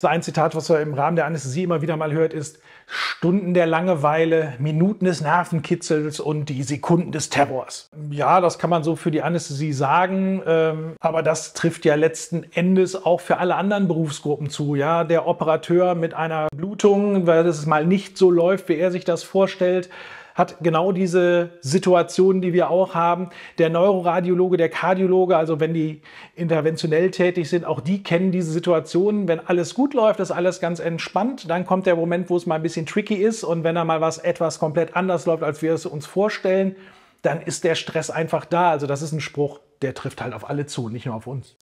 So ein Zitat, was wir im Rahmen der Anästhesie immer wieder mal hört, ist Stunden der Langeweile, Minuten des Nervenkitzels und die Sekunden des Terrors. Ja, das kann man so für die Anästhesie sagen, ähm, aber das trifft ja letzten Endes auch für alle anderen Berufsgruppen zu. Ja, der Operateur mit einer Blut Vermutung, weil es mal nicht so läuft, wie er sich das vorstellt, hat genau diese Situation, die wir auch haben. Der Neuroradiologe, der Kardiologe, also wenn die interventionell tätig sind, auch die kennen diese Situationen. Wenn alles gut läuft, ist alles ganz entspannt. Dann kommt der Moment, wo es mal ein bisschen tricky ist und wenn da mal was etwas komplett anders läuft, als wir es uns vorstellen, dann ist der Stress einfach da. Also das ist ein Spruch, der trifft halt auf alle zu, nicht nur auf uns.